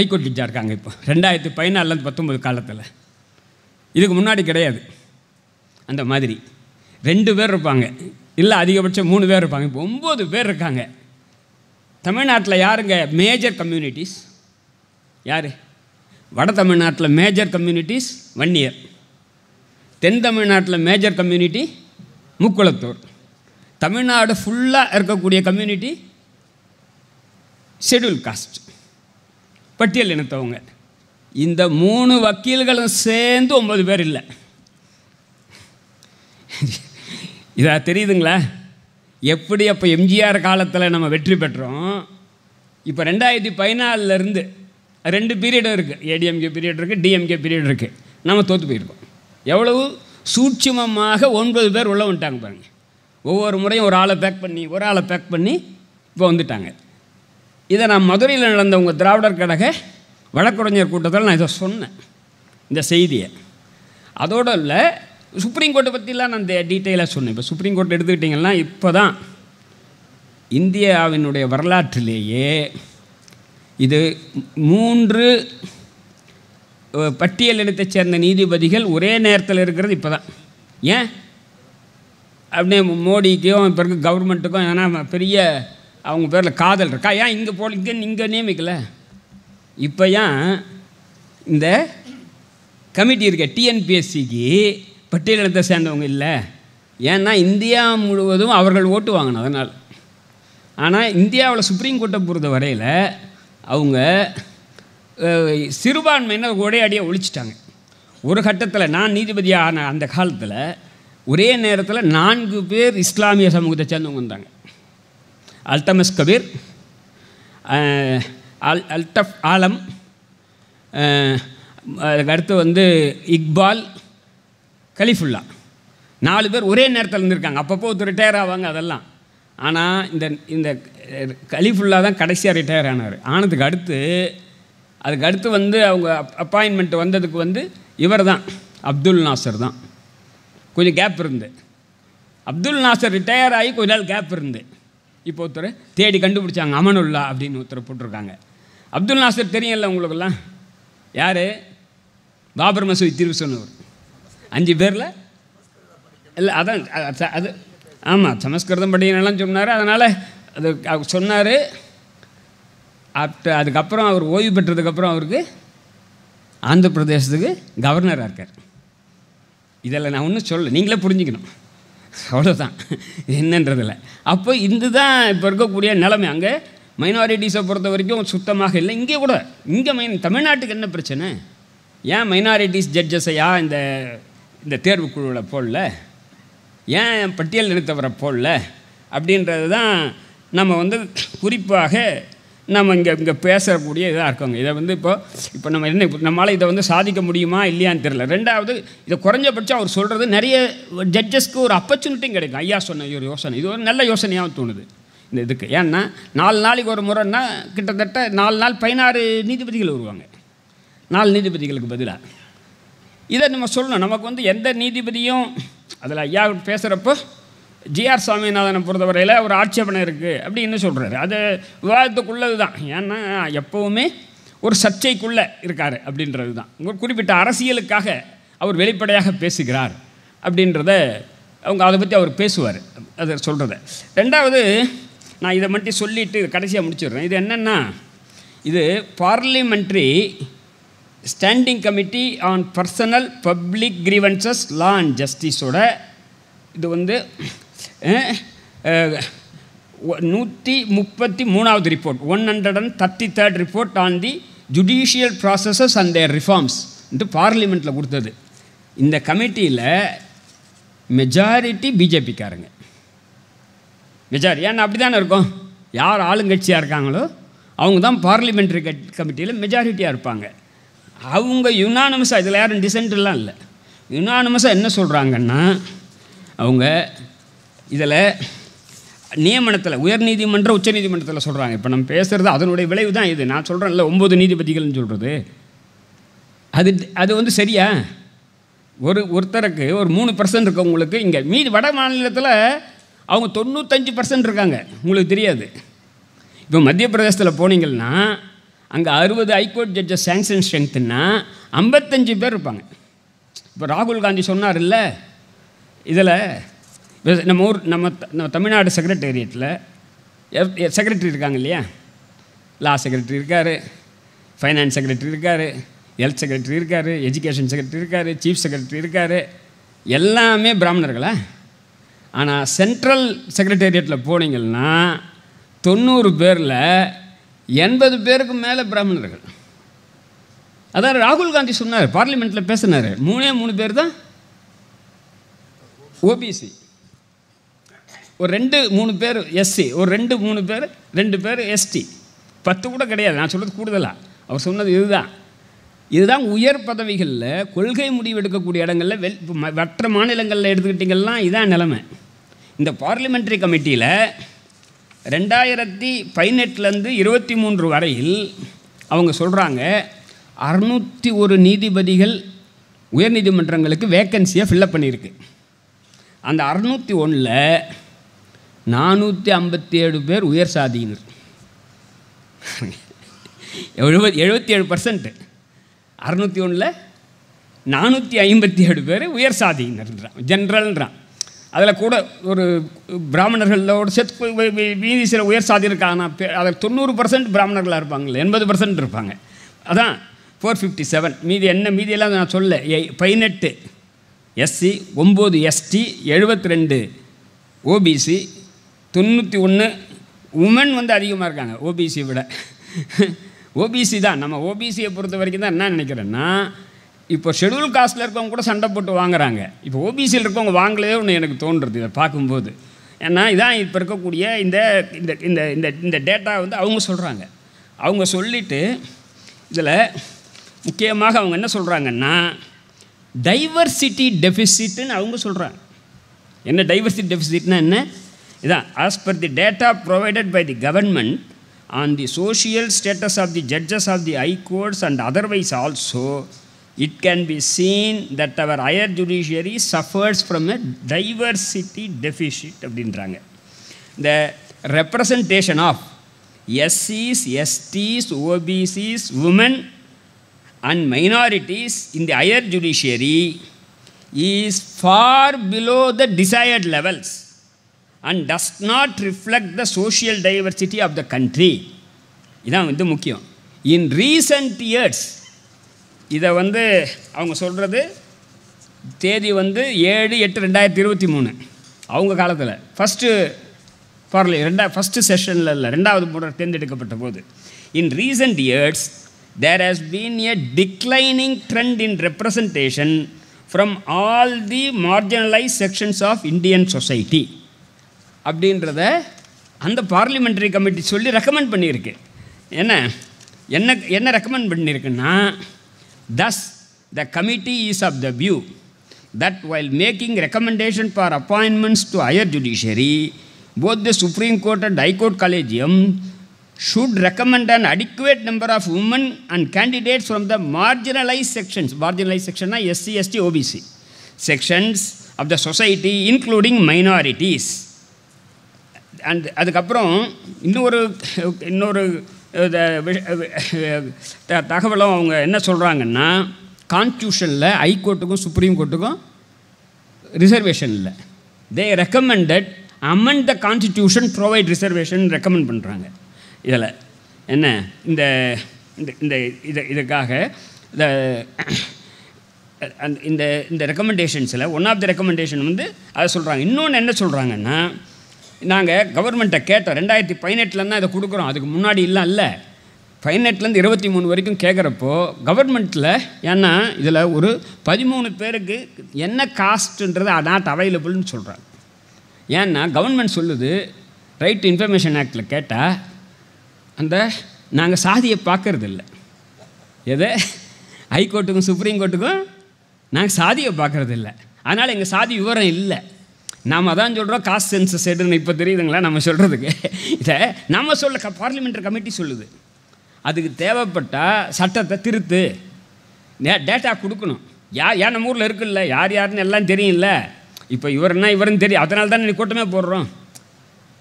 ஐகோர்ட் ஜட்ஜாக இருக்காங்க இப்போ ரெண்டாயிரத்தி பதினாலருந்து பத்தொம்பது காலத்தில் இதுக்கு முன்னாடி கிடையாது அந்த மாதிரி ரெண்டு பேர் இருப்பாங்க இல்லை அதிகபட்சம் மூணு பேர் இருப்பாங்க இப்போ ஒம்பது பேர் இருக்காங்க தமிழ்நாட்டில் யாருங்க மேஜர் கம்யூனிட்டிஸ் யார் வட தமிழ்நாட்டில் மேஜர் கம்யூனிட்டிஸ் வன்னியர் தென் தமிழ்நாட்டில் மேஜர் கம்யூனிட்டி முக்குளத்தூர் தமிழ்நாடு ஃபுல்லாக இருக்கக்கூடிய கம்யூனிட்டி ஷெடியூல் காஸ்ட் பட்டியல் இனத்தவங்க இந்த மூணு வக்கீல்களும் சேர்ந்து ஒம்பது பேர் இல்லை இதாக தெரியுதுங்களா எப்படி அப்போ எம்ஜிஆர் காலத்தில் நம்ம வெற்றி பெற்றோம் இப்போ ரெண்டாயிரத்தி பதினாலிருந்து ரெண்டு பீரியடும் இருக்குது ஏடிஎம்கே பீரியட் இருக்குது டிஎம்கே பீரியட் இருக்குது நம்ம தோற்று போயிருக்கோம் எவ்வளவு சூட்சமமாக ஒன்பது பேர் உள்ளே வந்துட்டாங்க பாருங்கள் ஒவ்வொரு முறையும் ஒரு ஆளை பேக் பண்ணி ஒரு ஆளை பேக் பண்ணி இப்போ வந்துட்டாங்க இதை நான் மதுரையில் நடந்த உங்கள் திராவிடர் கழக வழக்குரைஞர் கூட்டத்தில் நான் இதை சொன்னேன் இந்த செய்தியை அதோடு இல்லை சுப்ரீம் கோர்ட்டை பற்றிலாம் நான் இந்த டீட்டெயிலாக சொன்னேன் இப்போ சுப்ரீம் கோர்ட் எடுத்துக்கிட்டிங்கன்னா இப்போ தான் இந்தியாவினுடைய வரலாற்றிலேயே இது மூன்று எடுத்து சேர்ந்த நீதிபதிகள் ஒரே நேரத்தில் இருக்கிறது இப்போ தான் ஏன் அப்படியே மோடிக்கும் இப்போ கவர்மெண்ட்டுக்கும் ஏன்னா பெரிய அவங்க பேரில் காதல் இருக்கா ஏன் இங்கே போல இங்கே இங்கே நியமிக்கலை இப்போ ஏன் இந்த கமிட்டி இருக்க டிஎன்பிஎஸ்சிக்கு பட்டியலினத்தை சேர்ந்தவங்க இல்லை ஏன்னா இந்தியா முழுவதும் அவர்கள் ஓட்டு வாங்கணும் அதனால் ஆனால் இந்தியாவில் சுப்ரீம் கோர்ட்டை பொறுத்த வரையில் அவங்க சிறுபான்மையினர் ஒரே அடியாக ஒழிச்சிட்டாங்க ஒரு கட்டத்தில் நான் நீதிபதியான ஆன அந்த காலத்தில் ஒரே நேரத்தில் நான்கு பேர் இஸ்லாமிய சமூகத்தை சேர்ந்தவங்க வந்தாங்க அல்தமஸ் கபீர் அல் அல்டஃப் ஆலம் அதுக்கடுத்து வந்து இக்பால் கலிஃபுல்லா நாலு பேர் ஒரே நேரத்தில் இருந்திருக்காங்க அப்பப்போ ஒருத்தர் ரிட்டையர் ஆவாங்க அதெல்லாம் ஆனால் இந்த இந்த கலிஃபுல்லா தான் கடைசியாக ரிட்டையர் ஆனார் ஆனதுக்கு அடுத்து அதுக்கு அடுத்து வந்து அவங்க அப்பாயின்மெண்ட் வந்ததுக்கு வந்து இவர் தான் அப்துல் நாசர் தான் கொஞ்சம் கேப் இருந்து அப்துல் நாசர் ரிட்டையர் ஆகி கொஞ்ச நாள் கேப் இருந்து இப்போ ஒருத்தர் தேடி கண்டுபிடிச்சாங்க அமனுல்லா அப்படின்னு ஒருத்தர் போட்டிருக்காங்க அப்துல் நாசர் தெரியல உங்களுக்கெல்லாம் யார் பாபர் மசூதி தீர்வு சொன்னவர் அஞ்சு பேரில் இல்லை அதான் அது ஆமாம் சமஸ்கிருதம் படிக்கலாம் சொன்னார் அதனால் அது சொன்னார் அப்போ அதுக்கப்புறம் அவர் ஓய்வு பெற்றதுக்கப்புறம் அவருக்கு ஆந்திர பிரதேசத்துக்கு கவர்னராக இருக்கார் இதில் நான் ஒன்றும் சொல்ல நீங்களே புரிஞ்சுக்கணும் அவ்வளோதான் என்னன்றதில்ல அப்போ இது தான் இப்போ இருக்கக்கூடிய நிலைமை அங்கே மைனாரிட்டிஸை பொறுத்த வரைக்கும் சுத்தமாக இல்லை இங்கே கூட இங்கே மைன் தமிழ்நாட்டுக்கு என்ன பிரச்சனை ஏன் மைனாரிட்டிஸ் ஜட்ஜஸையா இந்த இந்த தேர்வு குழுவில் போடல ஏன் பட்டியல் நிறுத்தவரை போடல அப்படின்றது தான் நம்ம வந்து குறிப்பாக நம்ம இங்கே இங்கே பேசக்கூடிய இதாக இருக்கோங்க இதை வந்து இப்போ இப்போ நம்ம என்ன நம்மளால் இதை வந்து சாதிக்க முடியுமா இல்லையான்னு தெரில ரெண்டாவது இதை குறைஞ்சபட்சம் அவர் சொல்கிறது நிறைய ஜட்ஜஸ்க்கு ஒரு அப்பர்ச்சுனிட்டியும் கிடைக்கும் ஐயா சொன்ன ஒரு யோசனை இது ஒரு நல்ல யோசனையாகவும் தோணுது இந்த இதுக்கு ஏன்னா நாலு நாளைக்கு ஒரு முறைன்னா கிட்டத்தட்ட நாலு நாள் பதினாறு நீதிபதிகள் வருவாங்க நாலு நீதிபதிகளுக்கு பதிலாக இதை நம்ம சொல்லணும் நமக்கு வந்து எந்த நீதிபதியும் அதில் ஐயா பேசுகிறப்போ ஜிஆர் சுவாமிநாதனை பொறுத்தவரையில் ஒரு ஆட்சேபனை இருக்குது அப்படின்னு சொல்கிறாரு அது விவாதத்துக்குள்ளது தான் ஏன்னா எப்போவுமே ஒரு சர்ச்சைக்குள்ளே இருக்கார் அப்படின்றது தான் ஒரு குறிப்பிட்ட அரசியலுக்காக அவர் வெளிப்படையாக பேசுகிறார் அப்படின்றத அவங்க அதை பற்றி அவர் பேசுவார் அதை சொல்கிறத ரெண்டாவது நான் இதை மட்டும் சொல்லிவிட்டு கடைசியாக முடிச்சிடுறேன் இது என்னென்னா இது parliamentary standing committee on personnel public grievances law and ஜஸ்டிஸோட இது வந்து நூற்றி முப்பத்தி மூணாவது report one hundred and thirty third report on the judicial processes and their reforms என்று பார்லிமெண்ட்டில் கொடுத்தது இந்த கமிட்டியில் மெஜாரிட்டி பிஜேபிக்காரங்க மெஜாரி ஏன்னா அப்படி தானே இருக்கும் யார் ஆளுங்கட்சியாக இருக்காங்களோ அவங்க தான் பார்லிமெண்ட்ரி கமிட்டியில் மெஜாரிட்டியாக இருப்பாங்க அவங்க யுனானமஸாக இதில் யாரும் டிசென்ட்லாம் இல்லை யுனானமஸாக என்ன சொல்கிறாங்கன்னா அவங்க இதில் நியமனத்தில் உயர்நீதிமன்ற உச்சநீதிமன்றத்தில் சொல்கிறாங்க இப்போ நம்ம பேசுகிறது அதனுடைய விளைவு தான் இது நான் சொல்கிறேன்ல ஒம்பது நீதிபதிகள்னு சொல்கிறது அது அது வந்து சரியா ஒரு ஒருத்தருக்கு ஒரு மூணு பர்சன்ட் இருக்கவங்களுக்கு இங்கே மீதி வட மாநிலத்தில் அவங்க தொண்ணூத்தஞ்சு பர்சன்ட் இருக்காங்க உங்களுக்கு தெரியாது இப்போ மத்திய பிரதேசத்தில் போனீங்கன்னா அங்கே அறுபது ஹைகோர்ட் ஜட்ஜஸ் சேங்ஷன் ஸ்ட்ரென்த்துன்னா ஐம்பத்தஞ்சு பேர் இருப்பாங்க இப்போ ராகுல் காந்தி சொன்னார் இல்லை இதில் நம்ம ஊர் நம்ம நம்ம தமிழ்நாடு செக்ரட்டேரியட்டில் செக்ரட்டரி இருக்காங்க இல்லையா லா செக்ரட்டரி இருக்கார் ஃபைனான்ஸ் செக்ரட்டரி இருக்கார் ஹெல்த் செக்ரட்டரி இருக்கார் எஜுகேஷன் செக்ரட்டரி இருக்கார் சீஃப் செக்ரட்டரி இருக்கார் எல்லாமே பிராமணர்களா ஆனால் சென்ட்ரல் செக்ரட்டேரியட்டில் போனீங்கன்னா தொண்ணூறு பேரில் எண்பது பேருக்கு மேலே பிராமணர்கள் அதான் ராகுல் காந்தி சொன்னார் பார்லிமெண்ட்டில் பேசினார் மூணே மூணு பேர் தான் ஓபிசி ஒரு ரெண்டு மூணு பேர் எஸ்சி ஒரு ரெண்டு மூணு பேர் ரெண்டு பேர் எஸ்டி பத்து கூட கிடையாது நான் சொல்கிறது கூடுதலாக அவர் சொன்னது இதுதான் இதுதான் உயர் பதவிகளில் கொள்கை முடிவு எடுக்கக்கூடிய இடங்களில் வெல் மற்ற மாநிலங்களில் எடுத்துக்கிட்டிங்கள்லாம் இதான் நிலமை இந்த பார்லிமெண்ட்ரி கமிட்டியில் ரெண்டாயிரத்தி பதினெட்டுலேருந்து இருபத்தி மூன்று வரையில் அவங்க சொல்கிறாங்க அறுநூற்றி ஒரு நீதிபதிகள் உயர்நீதிமன்றங்களுக்கு வேக்கன்சியை ஃபில்லப் பண்ணியிருக்கு அந்த அறுநூற்றி ஒன்றில் நானூற்றி ஐம்பத்தி ஏழு பேர் உயர் சாதியினர் எழுபது எழுபத்தி ஏழு பர்சன்ட்டு அறநூற்றி ஒன்றில் நானூற்றி ஐம்பத்தி ஏழு பேர் உயர் சாதியினர்ன்றான் ஜென்ரல்ன்றான் அதில் கூட ஒரு பிராமணர்களோட செத்து மீதி சில உயர் சாதி ஆனால் அதில் தொண்ணூறு பர்சன்ட் பிராமணர்களாக இருப்பாங்களே எண்பது பர்சன்ட் இருப்பாங்க அதான் ஃபோர் ஃபிஃப்டி செவன் மீதி என்ன மீதியெல்லாம் நான் சொல்ல பதினெட்டு எஸ்சி ஒம்பது எஸ்டி எழுபத்தி ரெண்டு ஓபிசி தொண்ணூற்றி ஒன்று உமன் வந்து அதிகமாக இருக்காங்க ஓபிசியை விட ஓபிசி தான் நம்ம ஓபிசியை பொறுத்த வரைக்கும் தான் என்ன நினைக்கிறேன்னா இப்போ ஷெடியூல் காஸ்ட்டில் இருக்கவங்க கூட சண்டை போட்டு வாங்குறாங்க இப்போ ஓபிசியில் இருக்கவங்க வாங்கலதே ஒன்று எனக்கு தோன்றுறது இதை பார்க்கும்போது ஏன்னா இதான் இப்போ இருக்கக்கூடிய இந்த இந்த இந்த இந்த இந்த டேட்டா வந்து அவங்க சொல்கிறாங்க அவங்க சொல்லிவிட்டு இதில் முக்கியமாக அவங்க என்ன சொல்கிறாங்கன்னா டைவர்சிட்டி டெஃபிசிட்டுன்னு அவங்க சொல்கிறாங்க என்ன டைவர்சிட்டி டெஃபிசிட்னா என்ன As per the data provided by the government on the social status of the judges of the high courts and otherwise also, it can be seen that our higher judiciary suffers from a diversity deficit அப்படின்றாங்க இந்த representation of எஸ்சிஸ் STs OBCs women, and minorities in the higher judiciary is far below the desired levels. And does not reflect the social diversity of the country இதான் வந்து முக்கியம் இன் recent years இதை வந்து அவங்க சொல்கிறது தேதி வந்து ஏழு எட்டு ரெண்டாயிரத்தி இருபத்தி மூணு அவங்க காலத்தில் ஃபஸ்ட்டு பரவாயில்ல ரெண்டா ஃபஸ்ட்டு செஷனில் இல்லை ரெண்டாவது முறை தேர்ந்தெடுக்கப்பட்ட போது in recent years there has been a declining trend in representation from all the marginalise sections of Indian society அப்படின்றத அந்த பார்லிமெண்டரி கமிட்டி சொல்லி ரெக்கமெண்ட் பண்ணியிருக்கு என்ன என்ன என்ன ரெக்கமெண்ட் பண்ணியிருக்குன்னா thus the committee is of the view that while making recommendation for appointments to higher judiciary both the supreme court and high court collegium should recommend and adequate number of women and candidates from the marginalise sections marginalise செக்ஷன்னா SC ST OBC sections of the society including minorities and அதுக்கப்புறம் இன்னொரு இன்னொரு தகவலும் அவங்க என்ன சொல்கிறாங்கன்னா கான்ஸ்டியூஷனில் ஹைகோர்ட்டுக்கும் supreme கோர்ட்டுக்கும் reservation இல்லை they recommended amend the constitution provide reservation recommend பண்ணுறாங்க இதில் என்ன இந்த இந்த இதை இதுக்காக இந்த இந்த இந்த ரெக்கமெண்டேஷன்ஸில் ஒன் ஆஃப் த ரெக்கமெண்டேஷன் வந்து அதை சொல்கிறாங்க இன்னொன்று என்ன சொல்கிறாங்கன்னா நாங்கள் கவர்மெண்ட்டை கேட்டோம் ரெண்டாயிரத்தி பதினெட்டுலேருந்து இதை கொடுக்குறோம் அதுக்கு முன்னாடி இல்லை இல்லை பதினெட்டுலேருந்து இருபத்தி மூணு வரைக்கும் கேட்குறப்போ கவர்மெண்ட்டில் ஏன்னா இதில் ஒரு பதிமூணு பேருக்கு என்ன காஸ்ட்டுன்றது நாட் அவைலபிள்னு சொல்கிறாங்க ஏன்னா கவர்மெண்ட் சொல்லுது ரைட் டு இன்ஃபர்மேஷன் ஆக்டில் கேட்டால் அந்த நாங்கள் சாதியை பார்க்கறது இல்லை எது ஹைகோர்ட்டுக்கும் சுப்ரீம் கோர்ட்டுக்கும் நாங்கள் சாதியை பார்க்குறது இல்லை அதனால் எங்கள் சாதி விவரம் இல்லை நாம் அதான் சொல்கிறோம் காஸ்ட் சென்சஸ் எடுன்னு இப்போ தெரியுதுங்களா நம்ம சொல்கிறதுக்கு இதை நம்ம சொல்ல பார்லிமெண்ட்ரி கமிட்டி சொல்லுது அதுக்கு தேவைப்பட்டால் சட்டத்தை திருத்து டேட்டா கொடுக்கணும் யா ஏன் நம்ம ஊரில் இருக்குல்ல யார் யாருன்னு எல்லாம் தெரியும்ல இப்போ இவர்னா இவருன்னு தெரியும் அதனால தான் நீ கூட்டமே போடுறோம்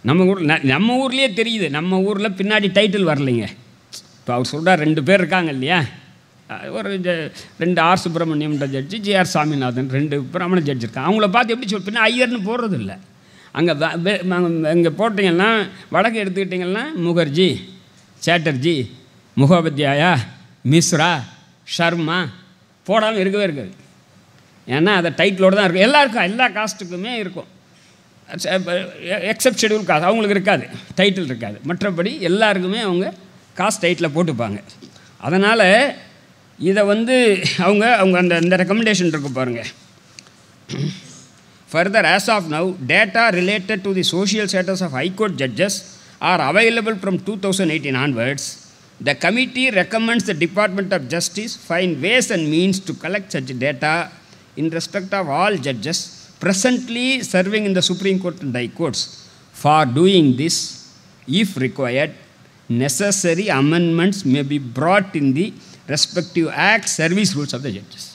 நம்ம ஊர் நம்ம ஊர்லேயே தெரியுது நம்ம ஊரில் பின்னாடி டைட்டில் வரலைங்க இப்போ அவர் சொல்கிறார் ரெண்டு பேர் இருக்காங்க இல்லையா ஒரு ரெண்டு ஆர் சுப்பிரமணியம்ன்ற ஜட்ஜி ஜிஆர் சாமிநாதன் ரெண்டு பிராமண ஜட்ஜ் இருக்காங்க அவங்கள பார்த்து எப்படி சொல் பின்னா ஐயர்னு போடுறது இல்லை அங்கே இங்கே போட்டிங்கன்னா வடக்கு எடுத்துக்கிட்டிங்கன்னா முகர்ஜி சேட்டர்ஜி முகோபத்யாயா மிஸ்ரா ஷர்மா போடாமல் இருக்கவே இருக்காது ஏன்னா அதை டைட்டிலோடு தான் இருக்கும் எல்லாருக்கும் எல்லா காஸ்ட்டுக்குமே இருக்கும் எக்ஸப்ட் ஷெடியூல் காஸ்ட் அவங்களுக்கு இருக்காது டைட்டில் இருக்காது மற்றபடி எல்லாருக்குமே அவங்க காஸ்ட் டைட்டில் போட்டுப்பாங்க அதனால் இதை வந்து அவங்க அவங்க அந்த இந்த ரெக்கமெண்டேஷன் இருக்க பாருங்கள் further as of now data related to the social status of high court judges are available from two thousand eighteen onwards the committee recommends the department of justice find ways and means to collect such data in respect of all judges presently serving in the supreme court and high courts for doing this if required necessary amendments may be brought in the respective act service rules of the judges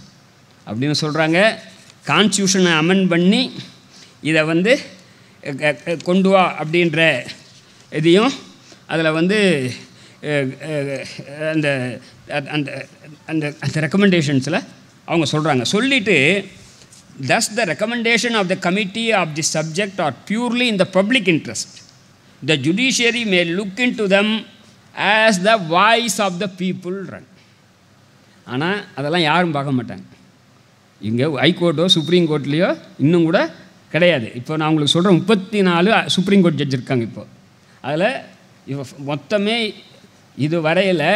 அப்படின்னு சொல்கிறாங்க கான்ஸ்டியூஷனை amend பண்ணி இதை வந்து கொண்டு வா அப்படின்ற இதையும் அதில் வந்து அந்த அந்த அந்த அந்த ரெக்கமெண்டேஷன்ஸில் அவங்க சொல்கிறாங்க சொல்லிவிட்டு thus the recommendation of the committee of the subject are purely in the public interest the judiciary may look in to them as the voice of the people run ஆனால் அதெல்லாம் யாரும் பார்க்க மாட்டாங்க இங்கே ஹைகோர்ட்டோ சுப்ரீம் கோர்ட்லேயோ இன்னும் கூட கிடையாது இப்போ நான் உங்களுக்கு சொல்கிறேன் முப்பத்தி நாலு சுப்ரீம் கோர்ட் ஜட்ஜ் இருக்காங்க இப்போது அதில் இப்போ மொத்தமே இது வரையில்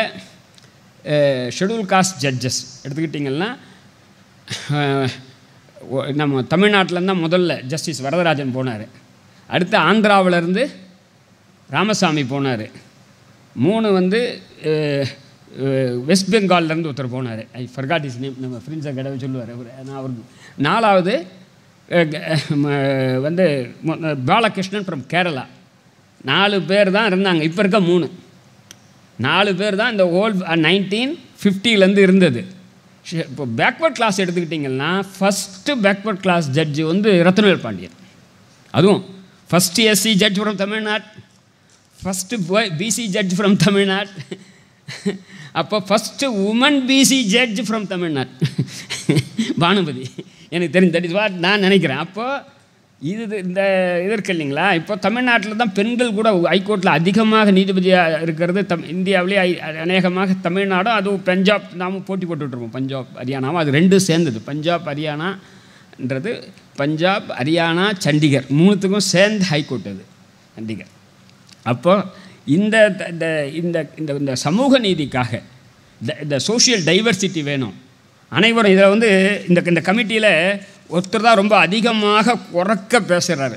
ஷெடியூல் காஸ்ட் ஜட்ஜஸ் எடுத்துக்கிட்டிங்கன்னா நம்ம தமிழ்நாட்டிலேருந்து தான் முதல்ல ஜஸ்டிஸ் வரதராஜன் போனார் அடுத்து ஆந்திராவிலேருந்து ராமசாமி போனார் மூணு வந்து வெஸ்ட் பெங்கால்லேருந்து ஒருத்தர் போனார் ஐ ஃபர்காட் இஸ் நேம் நம்ம ஃப்ரெண்ட்ஸை கிடவை சொல்லுவார் அவர் நான் அவருக்கு நாலாவது வந்து பாலகிருஷ்ணன் ஃப்ரம் கேரளா நாலு பேர் தான் இருந்தாங்க இப்போ இருக்க மூணு நாலு பேர் தான் இந்த ஓல்ட் நைன்டீன் ஃபிஃப்டியிலேருந்து இருந்தது இப்போ பேக்வர்ட் கிளாஸ் எடுத்துக்கிட்டிங்கன்னா ஃபஸ்ட்டு பேக்வர்ட் கிளாஸ் ஜட்ஜு வந்து ரத்னவேல் பாண்டியன் அதுவும் first SC judge from Tamil Nadu first BC judge from Tamil Nadu அப்போ first woman BC judge from Tamil Nadu Bhanumathi எனக்கு தெரிஞ்சு தட் இஸ் வாட் நான் நினைக்கிறேன் அப்போது இது இந்த இது இருக்கு இல்லைங்களா இப்போ தமிழ்நாட்டில் தான் பெண்கள் கூட ஹைகோர்ட்டில் அதிகமாக நீதிபதியாக இருக்கிறது தம் இந்தியாவிலே அநேகமாக தமிழ்நாடும் அதுவும் பஞ்சாப் நாமும் போட்டி போட்டுருப்போம் பஞ்சாப் ஹரியானாவும் அது ரெண்டும் சேர்ந்தது பஞ்சாப் ஹரியானான்றது பஞ்சாப் ஹரியானா சண்டிகர் மூணுத்துக்கும் சேர்ந்து ஹைகோர்ட் அது சண்டிகர் அப்போது இந்த இந்த இந்த இந்த சமூக நீதிக்காக இந்த சோஷியல் டைவர்சிட்டி வேணும் அனைவரும் இதில் வந்து இந்த இந்த கமிட்டியில் ஒருத்தர் தான் ரொம்ப அதிகமாக குறக்க பேசுகிறாரு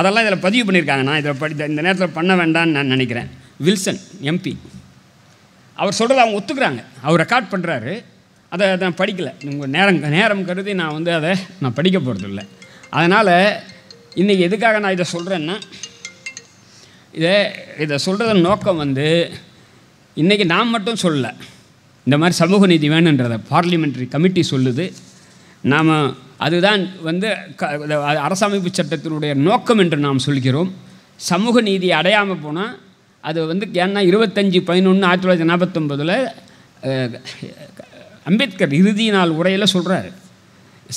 அதெல்லாம் இதில் பதிவு பண்ணியிருக்காங்க நான் இதில் படி இந்த நேரத்தில் பண்ண வேண்டாம்னு நான் நினைக்கிறேன் வில்சன் எம்பி அவர் சொல்கிறத அவங்க ஒத்துக்கிறாங்க அவர் ரெக்கார்ட் பண்ணுறாரு அதை நான் படிக்கலை உங்கள் நேரம் நேரம் கருதி நான் வந்து அதை நான் படிக்க போகிறதில்ல அதனால் இன்றைக்கி எதுக்காக நான் இதை சொல்கிறேன்னா இதை இதை சொல்கிறது நோக்கம் வந்து இன்றைக்கி நான் மட்டும் சொல்லலை இந்த மாதிரி சமூக நீதி வேணுன்றதை பார்லிமெண்ட்ரி கமிட்டி சொல்லுது நாம் அதுதான் வந்து க அரசமைப்பு சட்டத்தினுடைய நோக்கம் என்று நாம் சொல்கிறோம் சமூக நீதி அடையாமல் போனால் அது வந்து ஏன்னா இருபத்தஞ்சி பதினொன்று ஆயிரத்தி தொள்ளாயிரத்தி நாற்பத்தொம்பதில் அம்பேத்கர் இறுதி நாள் உரையில் சொல்கிறார்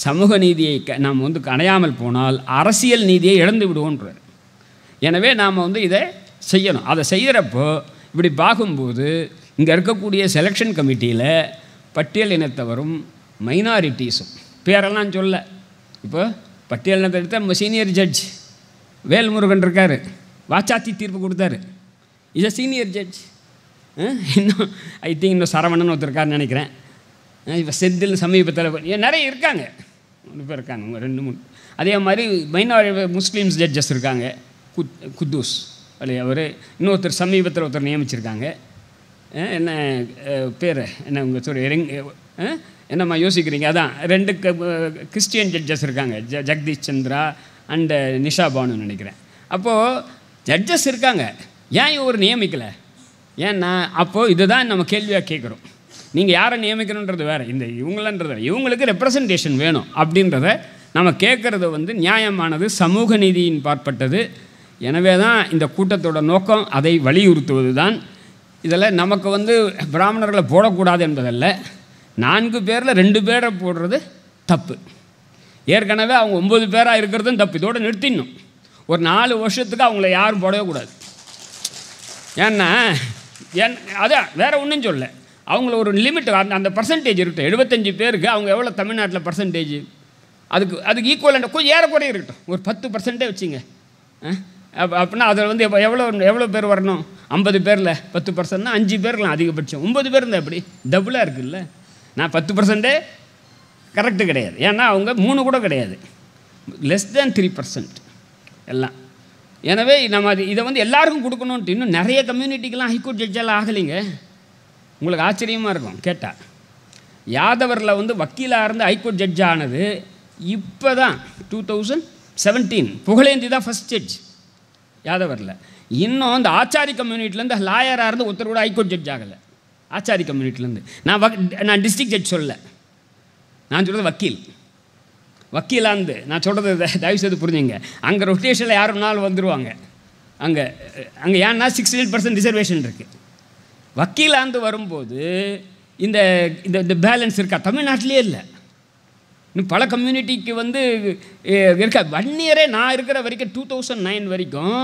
சமூக நீதியை நாம் வந்து அடையாமல் போனால் அரசியல் நீதியை இழந்து விடுவோன்றார் எனவே நாம் வந்து இதை செய்யணும் அதை செய்கிறப்போ இப்படி பார்க்கும்போது இங்கே இருக்கக்கூடிய செலெக்ஷன் கமிட்டியில் பட்டியல் இனத்தவரும் மைனாரிட்டிஸும் பேரெல்லாம் சொல்ல இப்போ பட்டியல் இனத்தை எடுத்த நம்ம சீனியர் ஜட்ஜ் வேல்முருகன் இருக்கார் வாச்சாத்தி தீர்ப்பு கொடுத்தாரு இஸ் அ சீனியர் ஜட்ஜ் இன்னும் ஐ திங்க் இன்னும் சரவணன் ஒருத்தருக்காருன்னு நினைக்கிறேன் இப்போ செந்தில் சமீபத்தில் நிறைய இருக்காங்க ரெண்டு பேர் இருக்காங்க ரெண்டு மூணு அதே மாதிரி மைனாரி முஸ்லீம்ஸ் ஜட்ஜஸ் இருக்காங்க குத் குத்தூஸ் அல்லையா அவர் இன்னொருத்தர் சமீபத்தில் ஒருத்தர் நியமிச்சிருக்காங்க என்ன பேர் என்ன உங்கள் சாரி ரெங் என்னம்மா யோசிக்கிறீங்க அதான் ரெண்டு கிறிஸ்டியன் ஜட்ஜஸ் இருக்காங்க ஜ ஜெகதீஷ் சந்திரா அண்டு நிஷா பானு நினைக்கிறேன் அப்போது ஜட்ஜஸ் இருக்காங்க ஏன் இவர் நியமிக்கலை ஏன்னா அப்போது இதுதான் நம்ம கேள்வியாக கேட்குறோம் நீங்கள் யாரை நியமிக்கணுன்றது வேறு இந்த இவங்களன்றது இவங்களுக்கு ரெப்ரசன்டேஷன் வேணும் அப்படின்றத நம்ம கேட்குறது வந்து நியாயமானது சமூக நீதியின் பார்ப்பட்டது எனவே தான் இந்த கூட்டத்தோட நோக்கம் அதை வலியுறுத்துவது தான் இதில் நமக்கு வந்து பிராமணர்களை போடக்கூடாது என்பதல்ல நான்கு பேரில் ரெண்டு பேரை போடுறது தப்பு ஏற்கனவே அவங்க ஒம்பது பேராக இருக்கிறதும் தப்பு இதோடு நிறுத்திடணும் ஒரு நாலு வருஷத்துக்கு அவங்கள யாரும் போடவே கூடாது ஏன்னா என் அதான் வேறு ஒன்றும் சொல்ல அவங்கள ஒரு லிமிட் அந்த அந்த பர்சன்டேஜ் இருக்கட்டும் எழுபத்தஞ்சு பேருக்கு அவங்க எவ்வளோ தமிழ்நாட்டில் பர்சன்டேஜ் அதுக்கு அதுக்கு ஈக்குவல் கொஞ்சம் ஏறக்குறைய இருக்கட்டும் ஒரு பத்து பர்சன்ட்டே வச்சுங்க அப்படின்னா அதில் வந்து எப்போ எவ்வளோ எவ்வளோ பேர் வரணும் ஐம்பது பேரில் பத்து பர்சன்ட்னா அஞ்சு பேர்லாம் அதிகபட்சம் ஒம்பது பேர் இருந்தால் எப்படி டபுளாக இருக்குல்ல நான் பத்து பர்சன்ட்டே கரெக்டு கிடையாது ஏன்னா அவங்க மூணு கூட கிடையாது லெஸ் தேன் த்ரீ பர்சன்ட் எல்லாம் எனவே நம்ம அது இதை வந்து எல்லாருக்கும் கொடுக்கணுன்ட்டு இன்னும் நிறைய கம்யூனிட்டிக்கெலாம் ஹைகோர்ட் ஜட்ஜால் ஆகலைங்க உங்களுக்கு ஆச்சரியமாக இருக்கும் கேட்டால் யாதவரில் வந்து வக்கீலாக இருந்து ஹைகோர்ட் ஜட்ஜ் ஆனது இப்போ தான் டூ தௌசண்ட் செவன்டீன் புகழேந்தி தான் ஃபஸ்ட் ஜட்ஜ் வரல இன்னும் அந்த ஆச்சாரி கம்யூனிட்டிலேருந்து லாயராக இருந்து ஒருத்தர் கூட ஹைகோர்ட் ஜட்ஜ் ஆகலை ஆச்சாரி கம்யூனிட்டிலேருந்து நான் நான் டிஸ்ட்ரிக்ட் ஜட்ஜ் சொல்லலை நான் சொல்கிறது வக்கீல் வக்கீலாந்து நான் சொல்கிறது தயவு செய்து புரிஞ்சுங்க அங்கே ரொட்டேஷனில் வேணாலும் வந்துடுவாங்க அங்கே அங்கே ஏன்னா சிக்ஸ்டி எயிட் பர்சன்ட் ரிசர்வேஷன் இருக்குது வக்கீலாந்து வரும்போது இந்த இந்த பேலன்ஸ் இருக்கா தமிழ்நாட்டிலே இல்லை பல கம்யூனிட்டிக்கு வந்து இருக்க ஒன் இயரே நான் இருக்கிற வரைக்கும் டூ தௌசண்ட் நைன் வரைக்கும்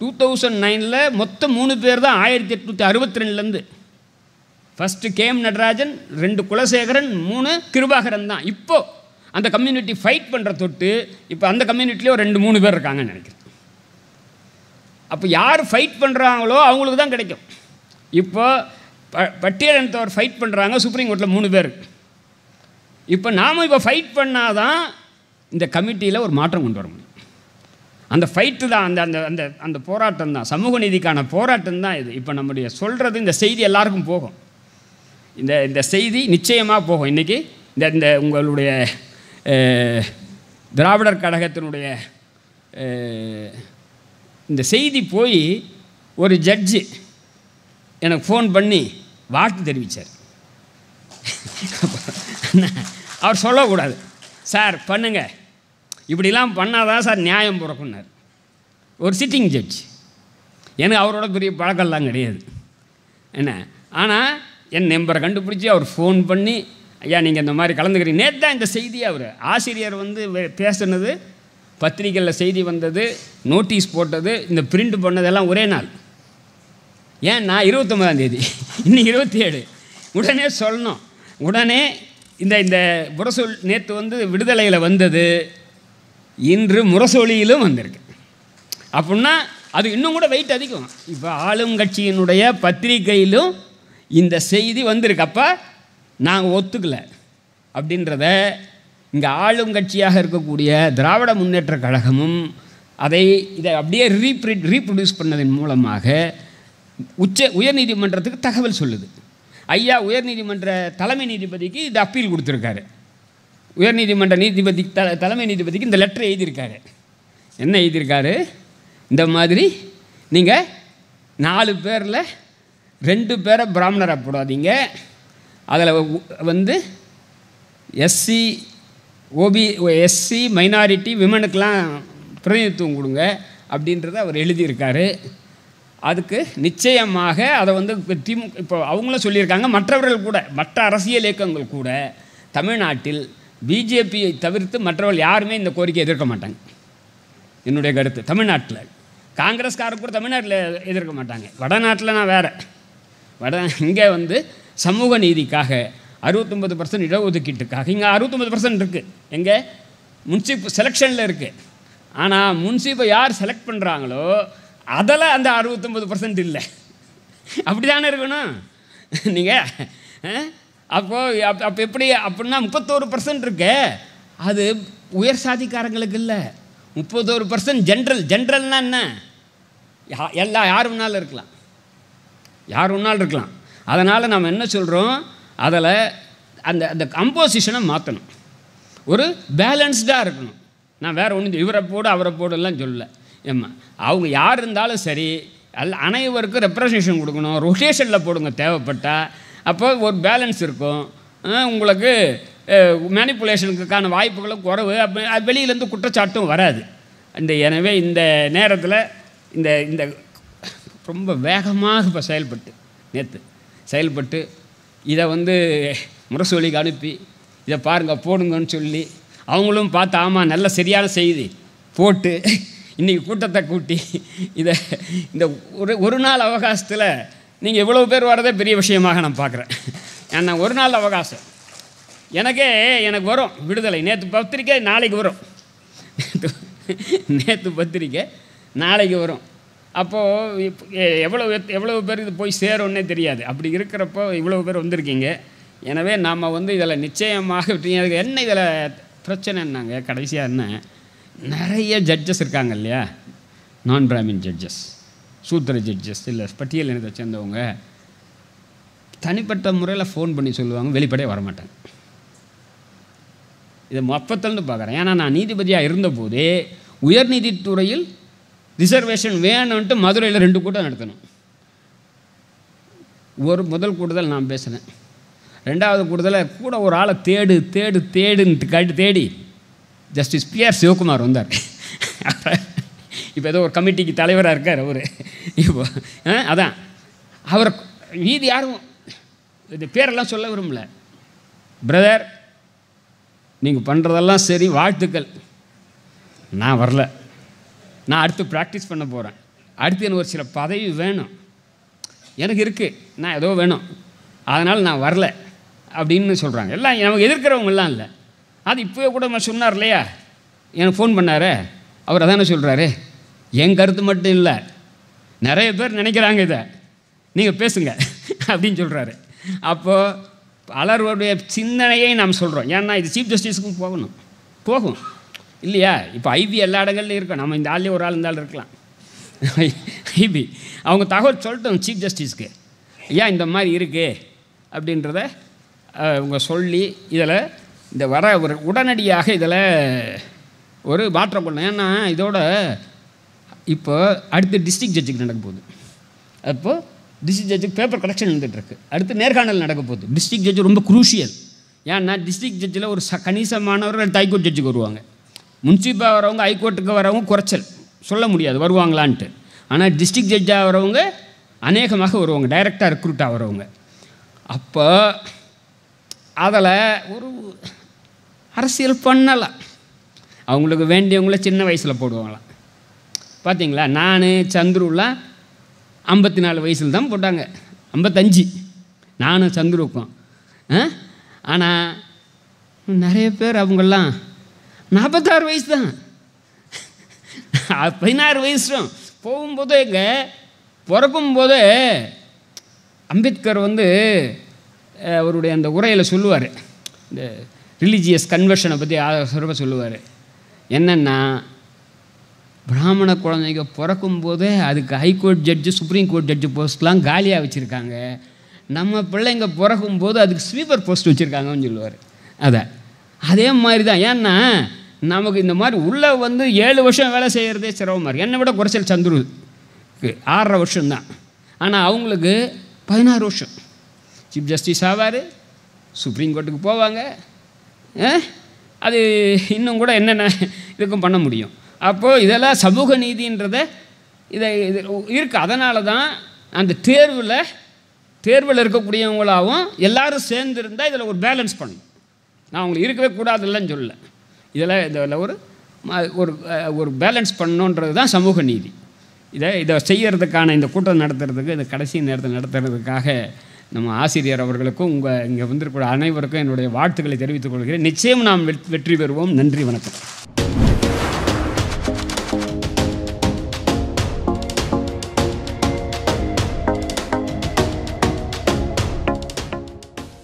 டூ தௌசண்ட் நைனில் மொத்தம் மூணு பேர் தான் ஆயிரத்தி எட்நூற்றி அறுபத்தி ரெண்டுலேருந்து ஃபஸ்ட்டு கே எம் நடராஜன் ரெண்டு குலசேகரன் மூணு கிருபாகரன் தான் இப்போது அந்த கம்யூனிட்டி ஃபைட் பண்ணுற தொட்டு இப்போ அந்த கம்யூனிட்டிலேயோ ரெண்டு மூணு பேர் இருக்காங்கன்னு நினைக்கிறேன் அப்போ யார் ஃபைட் பண்ணுறாங்களோ அவங்களுக்கு தான் கிடைக்கும் இப்போ ப பட்டியலத்தவர் ஃபைட் பண்ணுறாங்க சுப்ரீம் கோர்ட்டில் மூணு பேர் இருக்குது இப்போ நாம் இப்போ ஃபைட் பண்ணால் தான் இந்த கமிட்டியில் ஒரு மாற்றம் கொண்டு வர முடியும் அந்த ஃபைட்டு தான் அந்த அந்த அந்த அந்த போராட்டம் தான் சமூக நீதிக்கான போராட்டம் தான் இது இப்போ நம்முடைய சொல்கிறது இந்த செய்தி எல்லாருக்கும் போகும் இந்த இந்த செய்தி நிச்சயமாக போகும் இன்றைக்கி இந்த இந்த உங்களுடைய திராவிடர் கழகத்தினுடைய இந்த செய்தி போய் ஒரு ஜட்ஜு எனக்கு ஃபோன் பண்ணி வாழ்த்து தெரிவித்தார் அவர் சொல்லக்கூடாது சார் பண்ணுங்கள் இப்படிலாம் பண்ணாதான் சார் நியாயம் பிறக்குனார் ஒரு சிட்டிங் ஜட்ஜ் எனக்கு அவரோட பெரிய பழக்கம்லாம் கிடையாது என்ன ஆனால் என் நம்பரை கண்டுபிடிச்சி அவர் ஃபோன் பண்ணி ஐயா நீங்கள் இந்த மாதிரி கலந்துக்கிறீங்க நேற்று தான் இந்த செய்தி அவர் ஆசிரியர் வந்து பேசுனது பத்திரிக்கையில் செய்தி வந்தது நோட்டீஸ் போட்டது இந்த பிரிண்ட் பண்ணதெல்லாம் ஒரே நாள் ஏன் நான் இருபத்தொம்பதாம் தேதி இன்னும் இருபத்தி ஏழு உடனே சொல்லணும் உடனே இந்த இந்த முரசொல் நேற்று வந்து விடுதலையில் வந்தது இன்று முரசொலியிலும் வந்திருக்கு அப்படின்னா அது இன்னும் கூட வெயிட் அதிகம் இப்போ ஆளுங்கட்சியினுடைய பத்திரிகையிலும் இந்த செய்தி வந்திருக்கு அப்போ நாங்கள் ஒத்துக்கலை அப்படின்றத இங்கே ஆளும் கட்சியாக இருக்கக்கூடிய திராவிட முன்னேற்ற கழகமும் அதை இதை அப்படியே ரீப்ரி ரீப்ரொடியூஸ் பண்ணதன் மூலமாக உச்ச உயர்நீதிமன்றத்துக்கு தகவல் சொல்லுது ஐயா உயர்நீதிமன்ற தலைமை நீதிபதிக்கு இது அப்பீல் கொடுத்துருக்காரு உயர்நீதிமன்ற நீதிபதி த தலைமை நீதிபதிக்கு இந்த லெட்டர் எழுதியிருக்காரு என்ன எழுதியிருக்காரு இந்த மாதிரி நீங்கள் நாலு பேரில் ரெண்டு பேரை பிராமணராக போடாதீங்க அதில் வந்து எஸ்சி ஓபி எஸ்சி மைனாரிட்டி விமனுக்கெலாம் பிரதிநிதித்துவம் கொடுங்க அப்படின்றத அவர் எழுதியிருக்காரு அதுக்கு நிச்சயமாக அதை வந்து திமு இப்போ அவங்களும் சொல்லியிருக்காங்க மற்றவர்கள் கூட மற்ற அரசியல் இயக்கங்கள் கூட தமிழ்நாட்டில் பிஜேபியை தவிர்த்து மற்றவர்கள் யாருமே இந்த கோரிக்கை எதிர்க்க மாட்டாங்க என்னுடைய கருத்து தமிழ்நாட்டில் காங்கிரஸ்காரர் கூட தமிழ்நாட்டில் எதிர்க்க மாட்டாங்க வடநாட்டில் நான் வேறு வட இங்கே வந்து சமூக நீதிக்காக அறுபத்தொம்பது பர்சன்ட் இடஒதுக்கீட்டுக்காக இங்கே அறுபத்தொம்பது பர்சன்ட் இருக்குது எங்கே முன்சிப் செலெக்ஷனில் இருக்குது ஆனால் முன்சிப்பை யார் செலக்ட் பண்ணுறாங்களோ அதெல்லாம் அந்த அறுபத்தொம்பது பர்சன்ட் இல்லை அப்படி தானே இருக்கணும் நீங்கள் அப்போது அப் அப்போ எப்படி அப்படின்னா முப்பத்தோரு பர்சன்ட் இருக்கு அது உயர் சாதிக்காரங்களுக்கு இல்லை முப்பத்தோரு பர்சன்ட் ஜென்ரல் ஜென்ரல்னா என்ன எல்லா யார் வேணாலும் இருக்கலாம் யார் வேணாலும் இருக்கலாம் அதனால் நம்ம என்ன சொல்கிறோம் அதில் அந்த அந்த கம்போசிஷனை மாற்றணும் ஒரு பேலன்ஸ்டாக இருக்கணும் நான் வேறு ஒன்றும் இவரை போடு அவரை போடலாம் சொல்லலை ஏம்மா அவங்க யார் இருந்தாலும் சரி அல்ல அனைவருக்கும் ரெப்ரசன்டேஷன் கொடுக்கணும் ரொட்டேஷனில் போடுங்க தேவைப்பட்டால் அப்போ ஒரு பேலன்ஸ் இருக்கும் உங்களுக்கு மேனிப்புலேஷனுக்கான வாய்ப்புகளும் குறவு அப்போ அது வெளியிலேருந்து குற்றச்சாட்டும் வராது இந்த எனவே இந்த நேரத்தில் இந்த இந்த ரொம்ப வேகமாக இப்போ செயல்பட்டு நேற்று செயல்பட்டு இதை வந்து முரசொலிக்கு அனுப்பி இதை பாருங்கள் போடுங்கன்னு சொல்லி அவங்களும் பார்த்து ஆமாம் நல்ல சரியான செய்தி போட்டு இன்றைக்கி கூட்டத்தை கூட்டி இதை இந்த ஒரு ஒரு நாள் அவகாசத்தில் நீங்கள் இவ்வளோ பேர் வர்றதே பெரிய விஷயமாக நான் பார்க்குறேன் ஏன்னா ஒரு நாள் அவகாசம் எனக்கே எனக்கு வரும் விடுதலை நேற்று பத்திரிக்கை நாளைக்கு வரும் நேற்று பத்திரிக்கை நாளைக்கு வரும் அப்போது எவ்வளோ எவ்வளோ பேர் இது போய் சேரும்னே தெரியாது அப்படி இருக்கிறப்போ இவ்வளோ பேர் வந்திருக்கீங்க எனவே நாம் வந்து இதில் நிச்சயமாக என்ன இதில் பிரச்சனைன்னாங்க கடைசியாக என்ன நிறைய ஜட்ஜஸ் இருக்காங்க இல்லையா நான் பிராமின் ஜட்ஜஸ் சூத்திர ஜட்ஜஸ் இல்லை பட்டியல் எனக்கு சேர்ந்தவங்க தனிப்பட்ட முறையில் ஃபோன் பண்ணி சொல்லுவாங்க வெளிப்படையே வரமாட்டேன் இதை மொத்தத்திலேருந்து பார்க்குறேன் ஏன்னா நான் நீதிபதியாக இருந்தபோதே உயர்நீதித்துறையில் ரிசர்வேஷன் வேணும்ன்ட்டு மதுரையில் ரெண்டு கூட்டம் நடத்தணும் ஒரு முதல் கூடுதல் நான் பேசினேன் ரெண்டாவது கூடுதலை கூட ஒரு ஆளை தேடு தேடு தேடுன்ட்டு கட்டு தேடி ஜஸ்டிஸ் பிஆர் சிவகுமார் வந்தார் இப்போ ஏதோ ஒரு கமிட்டிக்கு தலைவராக இருக்கார் அவர் இப்போ அதான் அவர் மீதி யாரும் இது பேரெல்லாம் சொல்ல விரும்பல பிரதர் நீங்கள் பண்ணுறதெல்லாம் சரி வாழ்த்துக்கள் நான் வரல நான் அடுத்து ப்ராக்டிஸ் பண்ண போகிறேன் அடுத்து எனக்கு ஒரு சில பதவி வேணும் எனக்கு இருக்குது நான் ஏதோ வேணும் அதனால் நான் வரல அப்படின்னு சொல்கிறாங்க எல்லாம் நமக்கு எதிர்க்கிறவங்கெல்லாம் இல்லை அது இப்போவே கூட நான் சொன்னார் இல்லையா எனக்கு ஃபோன் பண்ணார் அவர் அதானே சொல்கிறாரு என் கருத்து மட்டும் இல்லை நிறைய பேர் நினைக்கிறாங்க இதை நீங்கள் பேசுங்க அப்படின்னு சொல்கிறாரு அப்போது பலருடைய சிந்தனையை நாம் சொல்கிறோம் ஏன்னா இது சீஃப் ஜஸ்டிஸுக்கும் போகணும் போகும் இல்லையா இப்போ ஐபி எல்லா இடங்கள்லையும் இருக்கோம் நம்ம இந்த ஆள்லேயே ஒரு ஆள் இருந்தாலும் இருக்கலாம் ஐபி அவங்க தகவல் சொல்லட்டும் சீஃப் ஜஸ்டிஸ்க்கு ஏன் இந்த மாதிரி இருக்குது அப்படின்றத இவங்க சொல்லி இதில் இந்த வர ஒரு உடனடியாக இதில் ஒரு மாற்றம் பண்ணணும் ஏன்னா இதோட இப்போ அடுத்து டிஸ்ட்ரிக்ட் ஜட்ஜுக்கு நடக்க போகுது அப்போது டிஸ்ட்ரிக்ட் ஜட்ஜுக்கு பேப்பர் கலெக்ஷன் நடந்துகிட்ருக்கு அடுத்து நேர்காணல் நடக்க போகுது டிஸ்ட்ரிக்ட் ஜட்ஜு ரொம்ப குரூஷியல் ஏன்னா டிஸ்ட்ரிக்ட் ஜட்ஜில் ஒரு ச கணிசமானவர்கள் ஹைகோர்ட் ஜட்ஜுக்கு வருவாங்க முன்சிப்பாக வரவங்க ஹைகோர்ட்டுக்கு வரவங்க குறைச்சல் சொல்ல முடியாது வருவாங்களான்ட்டு ஆனால் டிஸ்ட்ரிக்ட் ஜட்ஜாக வரவங்க அநேகமாக வருவாங்க டைரெக்டாக ரெக்ரூட்டாக வரவங்க அப்போ அதில் ஒரு அரசியல் பண்ணலாம் அவங்களுக்கு வேண்டியவங்கள சின்ன வயசில் போடுவாங்களாம் பார்த்தீங்களா நான் சந்துருலாம் ஐம்பத்தி நாலு வயசில் தான் போட்டாங்க ஐம்பத்தஞ்சு நானும் சந்துருக்கும் ஆனால் நிறைய பேர் அவங்கெல்லாம் நாற்பத்தாறு வயசு தான் பதினாறு வயசும் போகும்போது இங்கே பிறக்கும் போதே அம்பேத்கர் வந்து அவருடைய அந்த உரையில் சொல்லுவார் இந்த ரிலீஜியஸ் கன்வர்ஷனை பற்றி சொல்ல சொல்லுவார் என்னென்னா பிராமண குழந்தைங்க பிறக்கும் போதே அதுக்கு high court judge supreme court judge போஸ்ட்லாம் காலியாக வச்சுருக்காங்க நம்ம பிள்ளைங்க பிறக்கும் போது அதுக்கு ஸ்வீப்பர் போஸ்ட் வச்சுருக்காங்கன்னு சொல்லுவார் அதை அதே மாதிரி தான் ஏன்னா நமக்கு இந்த மாதிரி உள்ளே வந்து ஏழு வருஷம் வேலை செய்கிறதே சிரமமாக இருக்குது என்னை விட குறைச்சல் சந்துருக்கு ஆறரை வருஷம்தான் ஆனால் அவங்களுக்கு பதினாறு வருஷம் சீஃப் ஜஸ்டிஸ் ஆவார் சுப்ரீம் கோர்ட்டுக்கு போவாங்க அது இன்னும் கூட என்னென்ன இதுக்கும் பண்ண முடியும் அப்போது இதெல்லாம் சமூக நீதின்றத இதை இது இருக்குது அதனால தான் அந்த தேர்வில் தேர்வில் இருக்கக்கூடியவங்களாகவும் எல்லோரும் சேர்ந்துருந்தால் இதில் ஒரு பேலன்ஸ் பண்ணும் நான் அவங்களுக்கு இருக்கவே கூடாதுல்லன்னு சொல்ல இதில் இதில் ஒரு ஒரு ஒரு பேலன்ஸ் பண்ணணுன்றது தான் சமூக நீதி இதை இதை செய்கிறதுக்கான இந்த கூட்டம் நடத்துறதுக்கு இந்த கடைசி நேரத்தை நடத்துறதுக்காக நம்ம ஆசிரியர் அவர்களுக்கும் உங்கள் இங்கே வந்திருக்கிற அனைவருக்கும் என்னுடைய வாழ்த்துக்களை தெரிவித்துக் கொள்கிறேன் நிச்சயம் நாம் வெற்றி பெறுவோம் நன்றி வணக்கம்